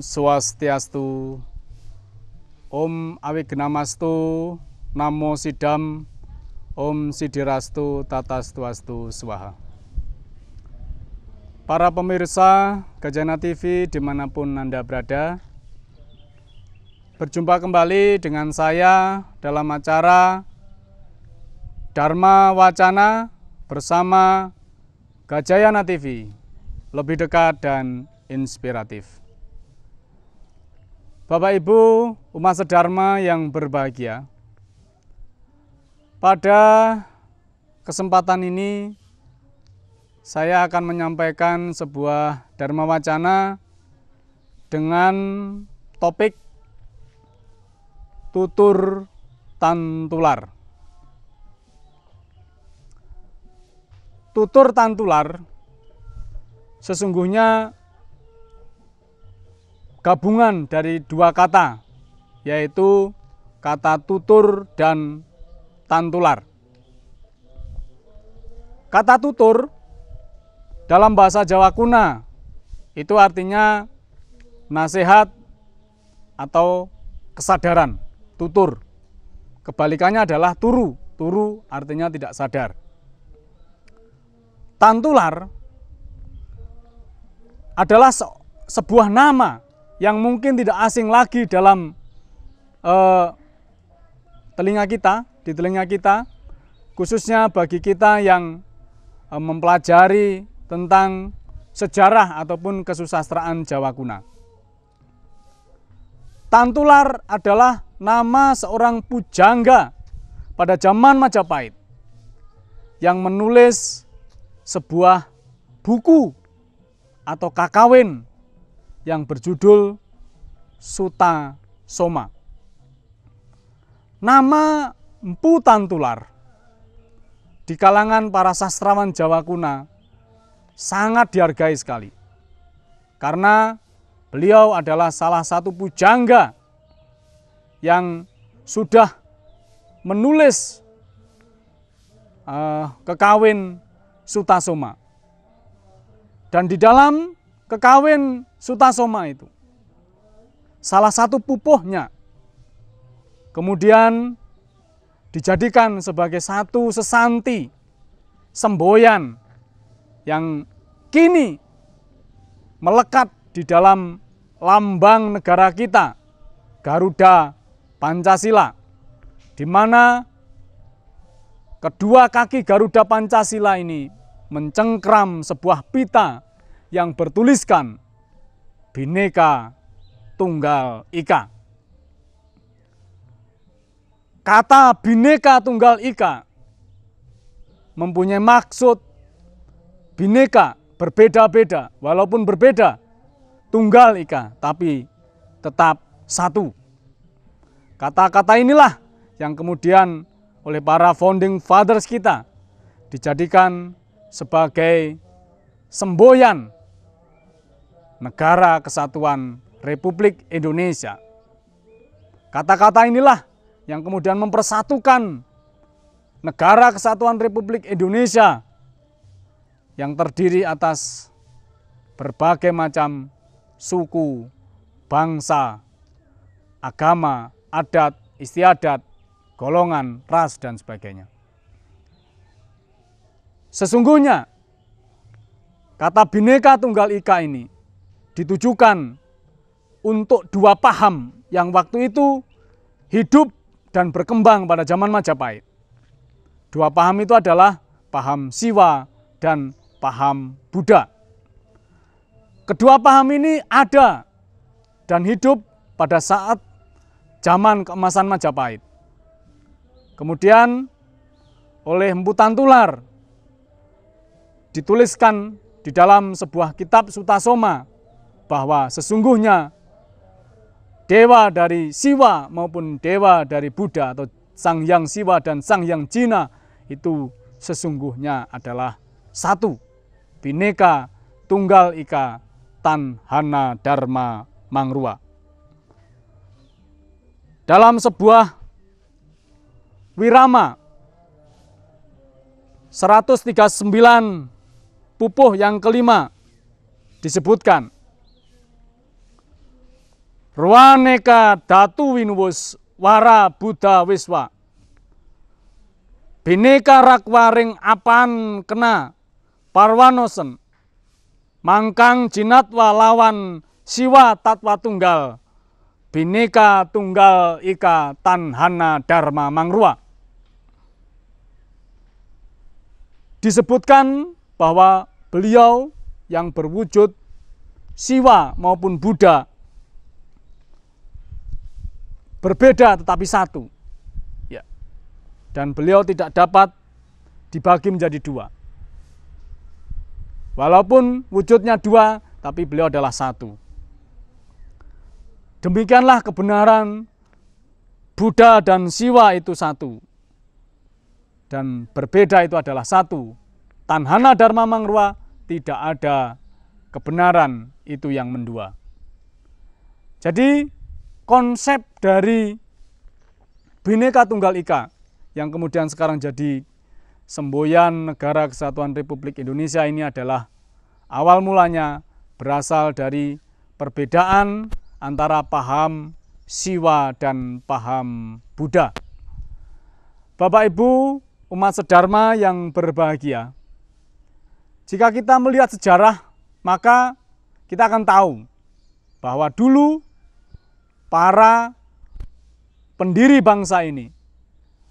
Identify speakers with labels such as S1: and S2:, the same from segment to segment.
S1: Swastiastu. Om Awignamastu. Namo Sidam. Om Sidirastu Tatastuastu Swaha. Para pemirsa Gajana TV dimanapun Anda berada, berjumpa kembali dengan saya dalam acara Dharma Wacana bersama Gajayana TV, lebih dekat dan inspiratif. Bapak Ibu, umat sedharma yang berbahagia. Pada kesempatan ini saya akan menyampaikan sebuah dharma wacana dengan topik tutur tantular. Tutur tantular sesungguhnya gabungan dari dua kata, yaitu kata tutur dan tantular. Kata tutur dalam bahasa Jawa kuna itu artinya nasihat atau kesadaran, tutur. Kebalikannya adalah turu, turu artinya tidak sadar. Tantular adalah sebuah nama yang mungkin tidak asing lagi dalam uh, telinga kita, di telinga kita, khususnya bagi kita yang uh, mempelajari tentang sejarah ataupun kesusastraan Jawa kuna. Tantular adalah nama seorang pujangga pada zaman Majapahit yang menulis sebuah buku atau kakawin yang berjudul Suta Soma. Nama Empu Tantular di kalangan para sastrawan Jawa kuna sangat dihargai sekali. Karena beliau adalah salah satu pujangga yang sudah menulis uh, kekawin Soma Dan di dalam kekawin Sutasoma itu. Salah satu pupuhnya. Kemudian dijadikan sebagai satu sesanti semboyan yang kini melekat di dalam lambang negara kita, Garuda Pancasila, di mana kedua kaki Garuda Pancasila ini mencengkram sebuah pita yang bertuliskan Bhinneka Tunggal Ika. Kata Bhinneka Tunggal Ika mempunyai maksud bineka, berbeda-beda, walaupun berbeda, tunggal ika, tapi tetap satu. Kata-kata inilah yang kemudian oleh para founding fathers kita dijadikan sebagai semboyan Negara Kesatuan Republik Indonesia. Kata-kata inilah yang kemudian mempersatukan Negara Kesatuan Republik Indonesia yang terdiri atas berbagai macam suku, bangsa, agama, adat, istiadat, golongan, ras, dan sebagainya. Sesungguhnya, kata bineka tunggal ika ini ditujukan untuk dua paham yang waktu itu hidup dan berkembang pada zaman Majapahit. Dua paham itu adalah paham Siwa dan paham Buddha. Kedua paham ini ada dan hidup pada saat zaman keemasan Majapahit. Kemudian oleh Mpu Tantular dituliskan di dalam sebuah kitab Sutasoma bahwa sesungguhnya dewa dari Siwa maupun dewa dari Buddha atau Sang Yang Siwa dan Sang Yang Cina itu sesungguhnya adalah satu. Bineka Tunggal Ika Tan Hana Dharma Mangrua. Dalam sebuah wirama 139 pupuh yang kelima disebutkan Ruaneka Datu winwus Wara Buddha Wiswa Bineka Rakwaring Apan Kena Parwanosen Mangkang Jinatwa Lawan Siwa Tatwa Tunggal Bineka Tunggal Ika Tanhana Dharma Mangrua Disebutkan bahwa beliau yang berwujud Siwa maupun Buddha berbeda tetapi satu. Ya. Dan beliau tidak dapat dibagi menjadi dua. Walaupun wujudnya dua, tapi beliau adalah satu. Demikianlah kebenaran Buddha dan Siwa itu satu. Dan berbeda itu adalah satu. Tanhana Dharma Mangrua tidak ada kebenaran itu yang mendua. Jadi konsep dari Bhinneka Tunggal Ika yang kemudian sekarang jadi semboyan Negara Kesatuan Republik Indonesia ini adalah awal mulanya berasal dari perbedaan antara paham Siwa dan paham Buddha. Bapak Ibu, umat sedharma yang berbahagia. Jika kita melihat sejarah, maka kita akan tahu bahwa dulu para pendiri bangsa ini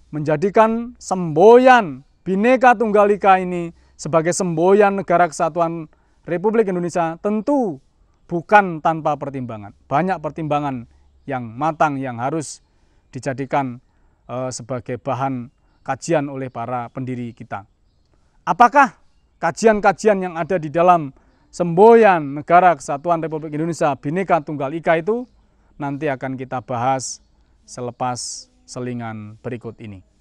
S1: menjadikan semboyan Bhinneka Tunggal Ika ini sebagai semboyan negara kesatuan Republik Indonesia tentu bukan tanpa pertimbangan. Banyak pertimbangan yang matang yang harus dijadikan eh, sebagai bahan kajian oleh para pendiri kita. Apakah kajian-kajian yang ada di dalam semboyan Negara Kesatuan Republik Indonesia Bhinneka Tunggal Ika itu nanti akan kita bahas selepas selingan berikut ini.